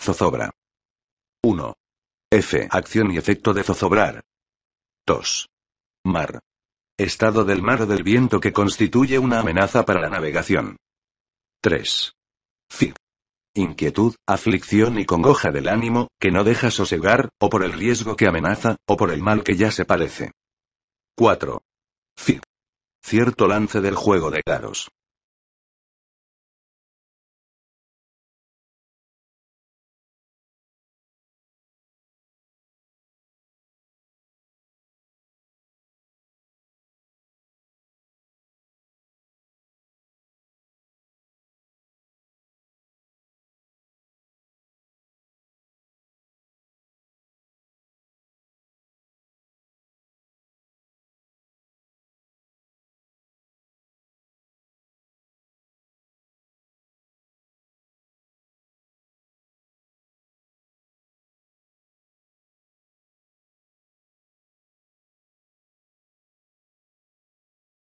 Zozobra. 1. F. Acción y efecto de zozobrar. 2. Mar. Estado del mar o del viento que constituye una amenaza para la navegación. 3. Fi. Inquietud, aflicción y congoja del ánimo, que no deja sosegar, o por el riesgo que amenaza, o por el mal que ya se parece. 4. Fi. Cierto lance del juego de dados.